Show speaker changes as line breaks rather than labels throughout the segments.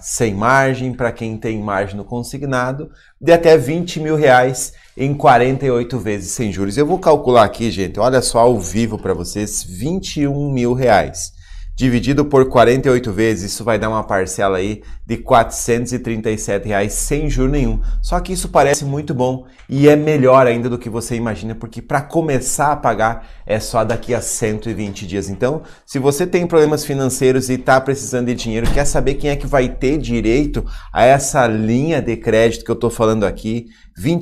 sem margem, para quem tem margem no consignado, de até 20 mil reais em 48 vezes sem juros. Eu vou calcular aqui, gente, olha só ao vivo para vocês, 21 mil reais dividido por 48 vezes, isso vai dar uma parcela aí de R$ 437 reais, sem juro nenhum. Só que isso parece muito bom e é melhor ainda do que você imagina, porque para começar a pagar é só daqui a 120 dias. Então, se você tem problemas financeiros e está precisando de dinheiro, quer saber quem é que vai ter direito a essa linha de crédito que eu estou falando aqui, R$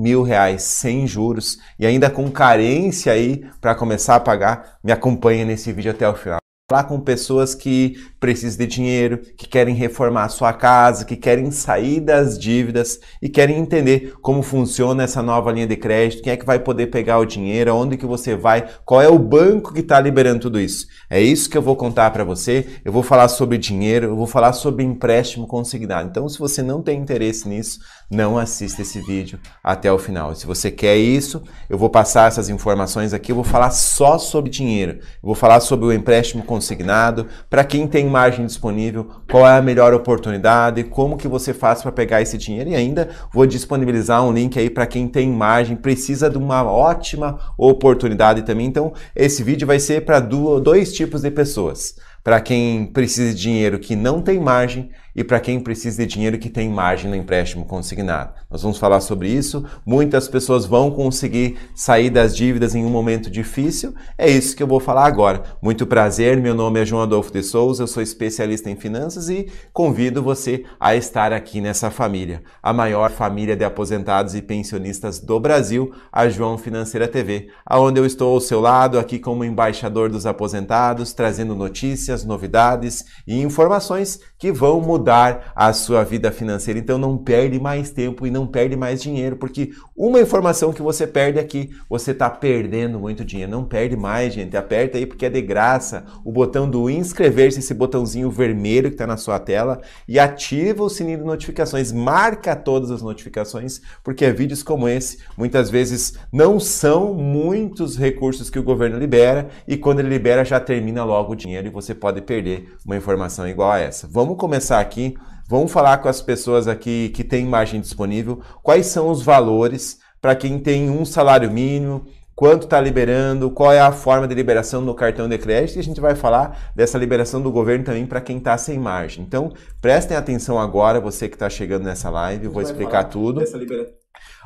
mil reais sem juros e ainda com carência aí para começar a pagar, me acompanha nesse vídeo até o final falar com pessoas que precisam de dinheiro, que querem reformar a sua casa, que querem sair das dívidas e querem entender como funciona essa nova linha de crédito, quem é que vai poder pegar o dinheiro, onde que você vai, qual é o banco que está liberando tudo isso. É isso que eu vou contar para você. Eu vou falar sobre dinheiro, eu vou falar sobre empréstimo consignado. Então, se você não tem interesse nisso, não assista esse vídeo até o final. Se você quer isso, eu vou passar essas informações aqui, eu vou falar só sobre dinheiro. Eu vou falar sobre o empréstimo consignado consignado, para quem tem margem disponível, qual é a melhor oportunidade, como que você faz para pegar esse dinheiro e ainda vou disponibilizar um link aí para quem tem margem, precisa de uma ótima oportunidade também. Então, esse vídeo vai ser para dois tipos de pessoas para quem precisa de dinheiro que não tem margem e para quem precisa de dinheiro que tem margem no empréstimo consignado. Nós vamos falar sobre isso. Muitas pessoas vão conseguir sair das dívidas em um momento difícil. É isso que eu vou falar agora. Muito prazer, meu nome é João Adolfo de Souza, eu sou especialista em finanças e convido você a estar aqui nessa família, a maior família de aposentados e pensionistas do Brasil, a João Financeira TV, aonde eu estou ao seu lado aqui como embaixador dos aposentados, trazendo notícias, novidades e informações que vão mudar mudar a sua vida financeira. Então não perde mais tempo e não perde mais dinheiro, porque uma informação que você perde aqui, é você está perdendo muito dinheiro. Não perde mais, gente. Aperta aí porque é de graça. O botão do inscrever-se, esse botãozinho vermelho que está na sua tela, e ativa o sininho de notificações. Marca todas as notificações, porque vídeos como esse muitas vezes não são muitos recursos que o governo libera e quando ele libera já termina logo o dinheiro e você pode perder uma informação igual a essa. Vamos começar aqui aqui. Vamos falar com as pessoas aqui que têm margem disponível. Quais são os valores para quem tem um salário mínimo? Quanto está liberando? Qual é a forma de liberação no cartão de crédito? E a gente vai falar dessa liberação do governo também para quem está sem margem. Então, prestem atenção agora, você que está chegando nessa live, eu vou explicar tudo. Dessa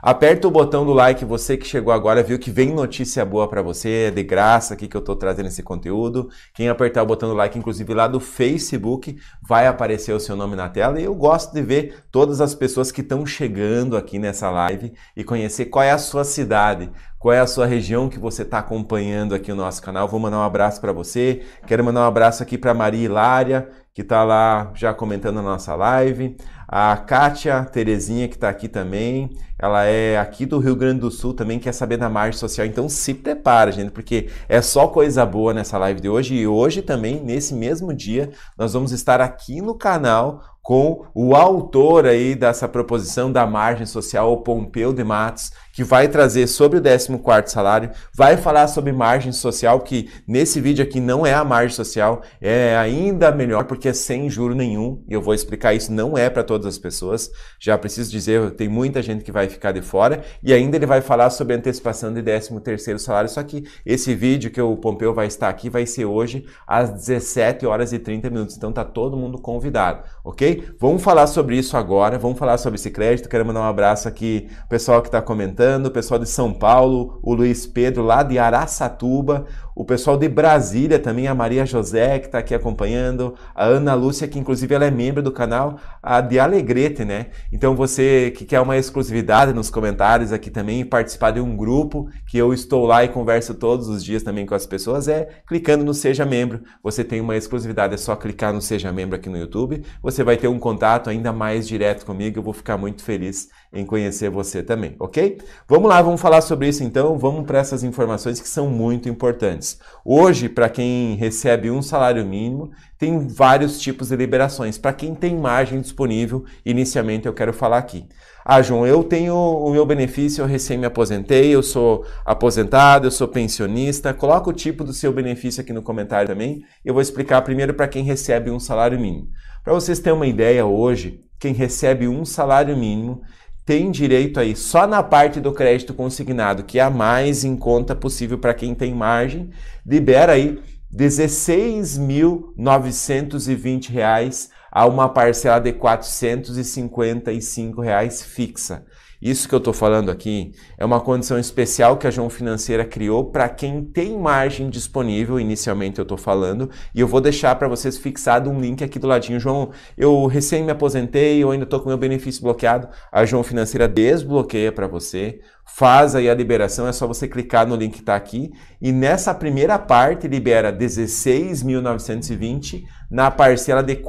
Aperta o botão do like, você que chegou agora viu que vem notícia boa para você, é de graça aqui que eu tô trazendo esse conteúdo. Quem apertar o botão do like, inclusive lá do Facebook, vai aparecer o seu nome na tela e eu gosto de ver todas as pessoas que estão chegando aqui nessa live e conhecer qual é a sua cidade, qual é a sua região que você está acompanhando aqui o nosso canal. Vou mandar um abraço para você. Quero mandar um abraço aqui para Maria Hilária, que está lá já comentando a nossa live. A Kátia Terezinha, que está aqui também, ela é aqui do Rio Grande do Sul também, quer saber da margem social. Então se prepara, gente, porque é só coisa boa nessa live de hoje. E hoje também, nesse mesmo dia, nós vamos estar aqui no canal com o autor aí dessa proposição da margem social, o Pompeu de Matos, que vai trazer sobre o 14º salário, vai falar sobre margem social, que nesse vídeo aqui não é a margem social, é ainda melhor porque é sem juro nenhum, e eu vou explicar isso, não é para todas as pessoas, já preciso dizer, tem muita gente que vai ficar de fora, e ainda ele vai falar sobre antecipação de 13º salário, só que esse vídeo que o Pompeu vai estar aqui vai ser hoje às 17 horas e 30 minutos, então tá todo mundo convidado, ok? Vamos falar sobre isso agora, vamos falar sobre esse crédito. Quero mandar um abraço aqui pessoal que está comentando, o pessoal de São Paulo, o Luiz Pedro lá de Araçatuba, o pessoal de Brasília também, a Maria José, que está aqui acompanhando, a Ana Lúcia, que inclusive ela é membro do canal, a de Alegrete, né? Então você que quer uma exclusividade nos comentários aqui também, participar de um grupo que eu estou lá e converso todos os dias também com as pessoas, é clicando no Seja Membro. Você tem uma exclusividade, é só clicar no Seja Membro aqui no YouTube, você vai ter um contato ainda mais direto comigo, eu vou ficar muito feliz em conhecer você também, ok? Vamos lá, vamos falar sobre isso então, vamos para essas informações que são muito importantes. Hoje, para quem recebe um salário mínimo, tem vários tipos de liberações. Para quem tem margem disponível, inicialmente eu quero falar aqui. Ah, João, eu tenho o meu benefício, eu recém me aposentei, eu sou aposentado, eu sou pensionista. Coloca o tipo do seu benefício aqui no comentário também. Eu vou explicar primeiro para quem recebe um salário mínimo. Para vocês terem uma ideia, hoje, quem recebe um salário mínimo tem direito aí só na parte do crédito consignado, que é a mais em conta possível para quem tem margem, libera aí R$ 16.920 a uma parcela de 455 reais fixa. Isso que eu estou falando aqui é uma condição especial que a João Financeira criou para quem tem margem disponível, inicialmente eu estou falando, e eu vou deixar para vocês fixado um link aqui do ladinho. João, eu recém me aposentei, eu ainda estou com meu benefício bloqueado. A João Financeira desbloqueia para você faz aí a liberação, é só você clicar no link que está aqui. E nessa primeira parte libera 16.920 na parcela de R$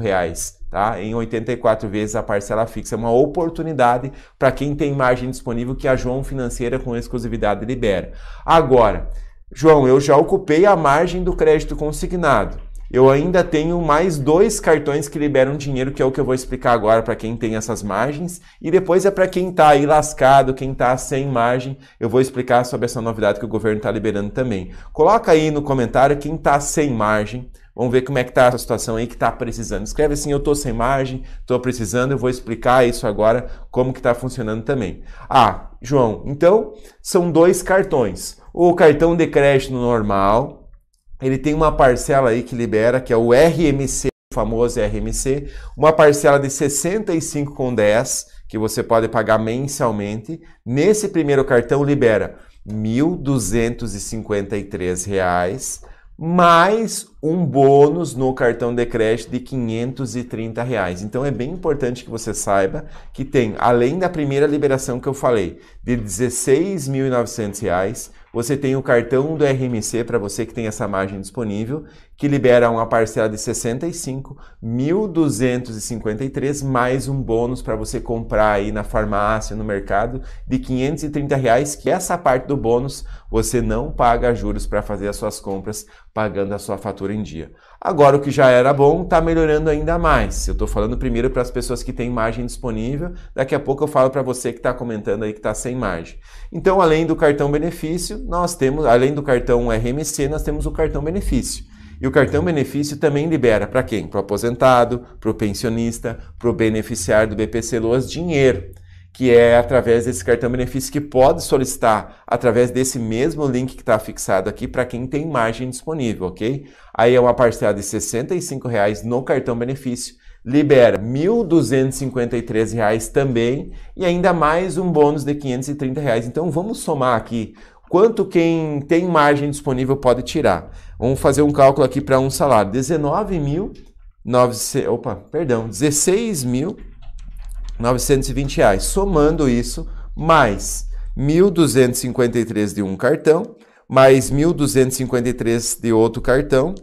reais. Tá? Em 84 vezes a parcela fixa. É uma oportunidade para quem tem margem disponível que a João Financeira com exclusividade libera. Agora, João, eu já ocupei a margem do crédito consignado eu ainda tenho mais dois cartões que liberam dinheiro, que é o que eu vou explicar agora para quem tem essas margens. E depois é para quem está aí lascado, quem está sem margem, eu vou explicar sobre essa novidade que o governo está liberando também. Coloca aí no comentário quem está sem margem. Vamos ver como é que está a situação aí que está precisando. Escreve assim, eu estou sem margem, estou precisando, eu vou explicar isso agora, como que está funcionando também. Ah, João, então são dois cartões. O cartão de crédito normal, ele tem uma parcela aí que libera, que é o RMC, o famoso RMC, uma parcela de 65,10 que você pode pagar mensalmente. Nesse primeiro cartão libera R$ reais mais um bônus no cartão de crédito de R$ 530. Reais. Então é bem importante que você saiba que tem, além da primeira liberação que eu falei, de R$ reais você tem o cartão do RMC para você que tem essa margem disponível que libera uma parcela de 65.253 mais um bônus para você comprar aí na farmácia, no mercado, de 530 reais, que essa parte do bônus você não paga juros para fazer as suas compras pagando a sua fatura em dia. Agora o que já era bom está melhorando ainda mais. Eu estou falando primeiro para as pessoas que têm margem disponível, daqui a pouco eu falo para você que está comentando aí que está sem margem. Então, além do cartão benefício, nós temos, além do cartão RMC, nós temos o cartão benefício. E o cartão benefício também libera para quem? Para o aposentado, para o pensionista, para o beneficiário do BPC Loas dinheiro, que é através desse cartão benefício que pode solicitar através desse mesmo link que está fixado aqui para quem tem margem disponível, ok? Aí é uma parcela de R$ reais no cartão benefício libera R$ 1.253 também e ainda mais um bônus de R$ 530. Reais. Então vamos somar aqui quanto quem tem margem disponível pode tirar. Vamos fazer um cálculo aqui para um salário. 19 mil, 9, opa, perdão, 16 mil 920 reais. Somando isso, mais 1.253 de um cartão, mais 1.253 de outro cartão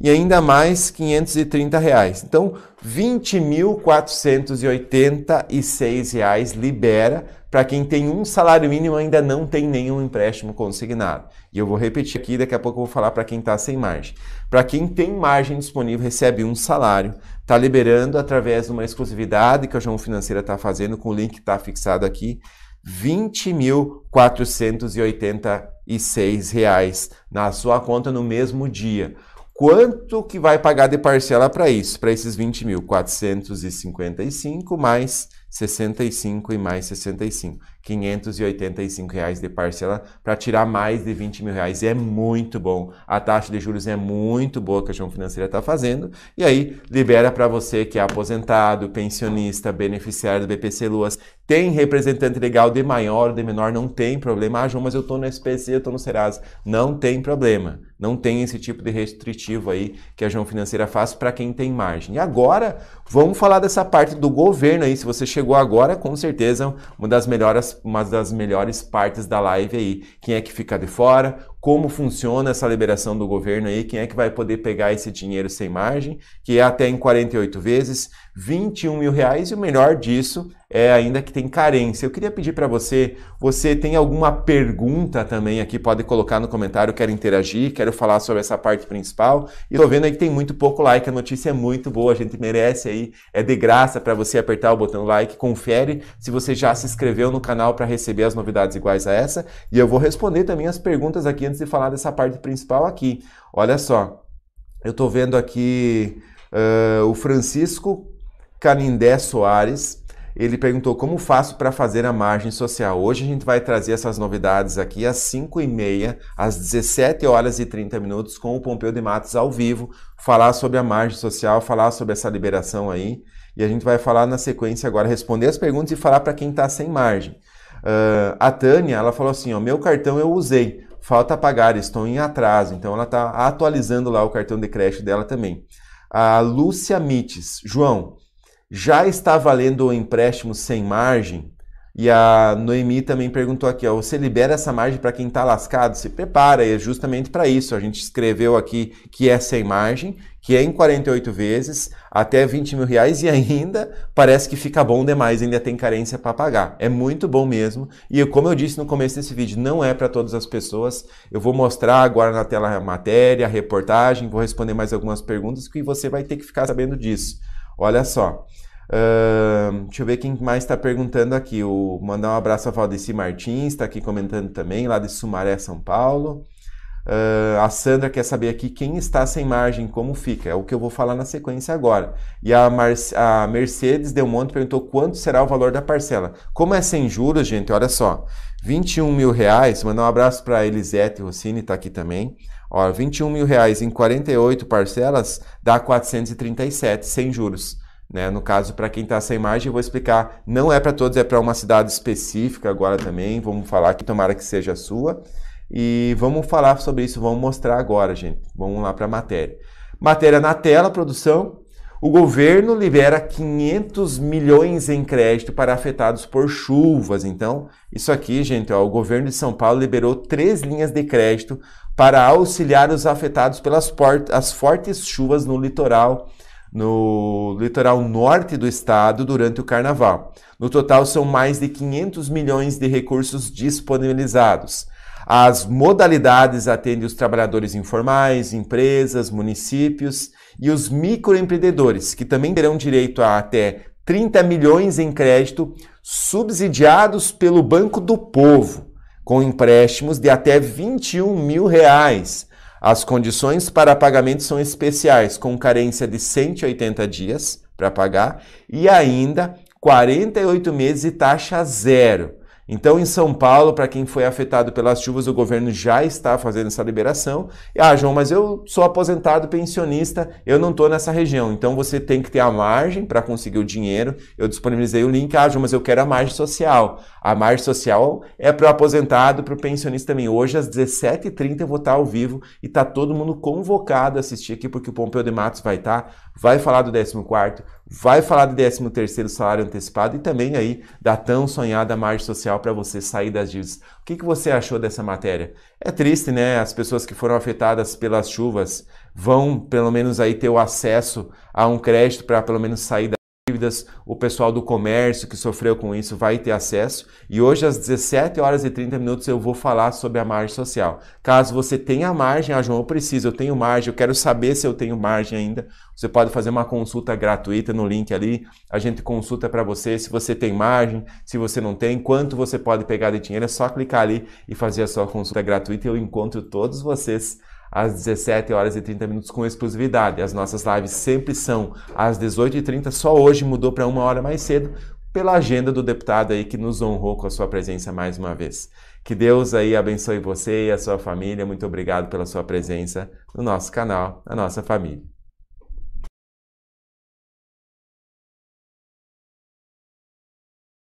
e ainda mais 530 reais. Então, 20.486 reais libera para quem tem um salário mínimo ainda não tem nenhum empréstimo consignado. E eu vou repetir aqui, daqui a pouco eu vou falar para quem está sem margem. Para quem tem margem disponível, recebe um salário, está liberando através de uma exclusividade que a João Financeira está fazendo, com o link que está fixado aqui, R$ 20.486 na sua conta no mesmo dia quanto que vai pagar de parcela para isso, para esses 20.455 mais 65 e mais 65, 585 reais de parcela para tirar mais de 20 mil reais. É muito bom. A taxa de juros é muito boa que a João Financeira está fazendo. E aí libera para você que é aposentado, pensionista, beneficiário do BPC Luas, tem representante legal de maior, de menor, não tem problema. Ah, João, mas eu estou no SPC, eu estou no Serasa. Não tem problema. Não tem esse tipo de restritivo aí que a João Financeira faz para quem tem margem. E agora, vamos falar dessa parte do governo aí. Se você chegou chegou agora, com certeza, uma das melhores, uma das melhores partes da live aí. Quem é que fica de fora, como funciona essa liberação do governo aí, quem é que vai poder pegar esse dinheiro sem margem, que é até em 48 vezes, 21 mil reais, e o melhor disso é ainda que tem carência. Eu queria pedir para você, você tem alguma pergunta também aqui, pode colocar no comentário, quero interagir, quero falar sobre essa parte principal, e tô vendo aí que tem muito pouco like, a notícia é muito boa, a gente merece aí, é de graça para você apertar o botão like, confere se você já se inscreveu no canal para receber as novidades iguais a essa, e eu vou responder também as perguntas aqui antes antes de falar dessa parte principal aqui. Olha só, eu estou vendo aqui uh, o Francisco Canindé Soares. Ele perguntou como faço para fazer a margem social. Hoje a gente vai trazer essas novidades aqui às 5h30, às 17 horas e 30 minutos, com o Pompeu de Matos ao vivo, falar sobre a margem social, falar sobre essa liberação aí. E a gente vai falar na sequência agora, responder as perguntas e falar para quem está sem margem. Uh, a Tânia, ela falou assim: ó, meu cartão eu usei, falta pagar, estão em atraso. Então ela está atualizando lá o cartão de crédito dela também. A Lúcia Mites, João, já está valendo o empréstimo sem margem? E a Noemi também perguntou aqui, ó, você libera essa margem para quem está lascado? Se prepara, é justamente para isso. A gente escreveu aqui que essa é imagem, que é em 48 vezes, até 20 mil reais e ainda parece que fica bom demais, ainda tem carência para pagar. É muito bom mesmo. E como eu disse no começo desse vídeo, não é para todas as pessoas. Eu vou mostrar agora na tela a matéria, a reportagem, vou responder mais algumas perguntas que você vai ter que ficar sabendo disso. Olha só. Uh, deixa eu ver quem mais está perguntando aqui. O, mandar um abraço a Valdeci Martins, está aqui comentando também, lá de Sumaré, São Paulo. Uh, a Sandra quer saber aqui quem está sem margem, como fica. É o que eu vou falar na sequência agora. E a, Mar a Mercedes Del Monte perguntou quanto será o valor da parcela. Como é sem juros, gente, olha só. 21 mil reais, mandar um abraço para Elisete Rossini, está aqui também. Ó, 21 mil reais em 48 parcelas dá 437 sem juros. Né? No caso, para quem está sem imagem, eu vou explicar. Não é para todos, é para uma cidade específica agora também. Vamos falar que tomara que seja a sua. E vamos falar sobre isso, vamos mostrar agora, gente. Vamos lá para a matéria. Matéria na tela, produção. O governo libera 500 milhões em crédito para afetados por chuvas. Então, isso aqui, gente, ó, o governo de São Paulo liberou três linhas de crédito para auxiliar os afetados pelas as fortes chuvas no litoral no litoral norte do estado durante o carnaval. No total, são mais de 500 milhões de recursos disponibilizados. As modalidades atendem os trabalhadores informais, empresas, municípios e os microempreendedores, que também terão direito a até 30 milhões em crédito subsidiados pelo Banco do Povo, com empréstimos de até 21 mil reais as condições para pagamento são especiais, com carência de 180 dias para pagar e ainda 48 meses e taxa zero. Então, em São Paulo, para quem foi afetado pelas chuvas, o governo já está fazendo essa liberação. Ah, João, mas eu sou aposentado, pensionista, eu não estou nessa região. Então, você tem que ter a margem para conseguir o dinheiro. Eu disponibilizei o link. Ah, João, mas eu quero a margem social. A margem social é para o aposentado, para o pensionista também. Hoje, às 17h30, eu vou estar tá ao vivo e está todo mundo convocado a assistir aqui, porque o Pompeu de Matos vai estar, tá, vai falar do 14 vai falar do 13 terceiro salário antecipado e também aí da tão sonhada margem social para você sair das dívidas. O que, que você achou dessa matéria? É triste, né? As pessoas que foram afetadas pelas chuvas vão pelo menos aí ter o acesso a um crédito para pelo menos sair da dívidas, o pessoal do comércio que sofreu com isso vai ter acesso. E hoje, às 17 horas e 30 minutos, eu vou falar sobre a margem social. Caso você tenha margem, ah, João, eu preciso, eu tenho margem, eu quero saber se eu tenho margem ainda, você pode fazer uma consulta gratuita no link ali. A gente consulta para você se você tem margem, se você não tem, quanto você pode pegar de dinheiro. É só clicar ali e fazer a sua consulta gratuita. Eu encontro todos vocês às 17 horas e 30 minutos com exclusividade. As nossas lives sempre são às 18h30, só hoje mudou para uma hora mais cedo, pela agenda do deputado aí que nos honrou com a sua presença mais uma vez. Que Deus aí abençoe você e a sua família. Muito obrigado pela sua presença no nosso canal, na nossa família.